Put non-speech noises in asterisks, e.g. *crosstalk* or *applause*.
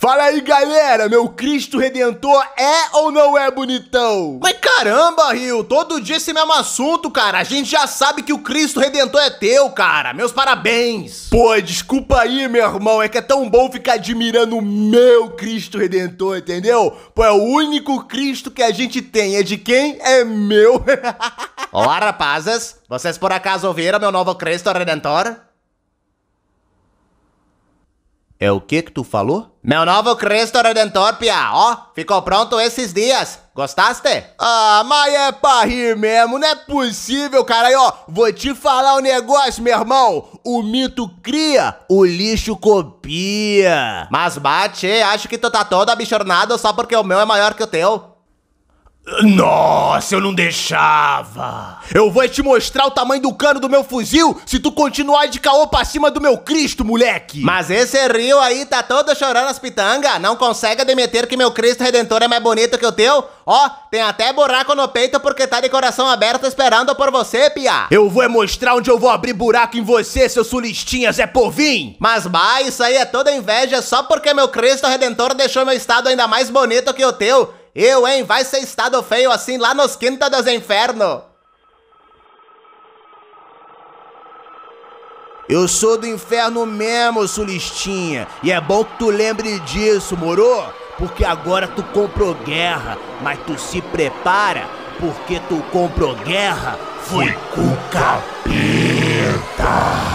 Fala aí, galera! Meu Cristo Redentor é ou não é bonitão? Mas caramba, Rio! Todo dia esse mesmo assunto, cara! A gente já sabe que o Cristo Redentor é teu, cara! Meus parabéns! Pô, desculpa aí, meu irmão! É que é tão bom ficar admirando o meu Cristo Redentor, entendeu? Pô, é o único Cristo que a gente tem. É de quem? É meu! Olá, *laughs* rapazes! Vocês por acaso ouviram meu novo Cristo Redentor? É o que que tu falou? Meu novo Cristo Redentor, Pia, ó, ficou pronto esses dias. Gostaste? Ah, mas é pra rir mesmo, não é possível, cara. Aí, ó, vou te falar um negócio, meu irmão. O mito cria, o lixo copia. Mas bate, acho que tu tá todo abichornado só porque o meu é maior que o teu. Nossa, eu não deixava! Eu vou te mostrar o tamanho do cano do meu fuzil se tu continuar de caô pra cima do meu Cristo, moleque! Mas esse rio aí tá todo chorando as pitangas, não consegue admitir que meu Cristo Redentor é mais bonito que o teu? Ó, tem até buraco no peito porque tá de coração aberto esperando por você, pia! Eu vou é mostrar onde eu vou abrir buraco em você, seu sulistinha Zé Povim! Mas, bah, isso aí é toda inveja só porque meu Cristo Redentor deixou meu estado ainda mais bonito que o teu! Eu, hein? Vai ser estado feio assim lá nos quintas dos infernos. Eu sou do inferno mesmo, sulistinha. E é bom que tu lembre disso, moro? Porque agora tu comprou guerra, mas tu se prepara, porque tu comprou guerra, foi com capeta.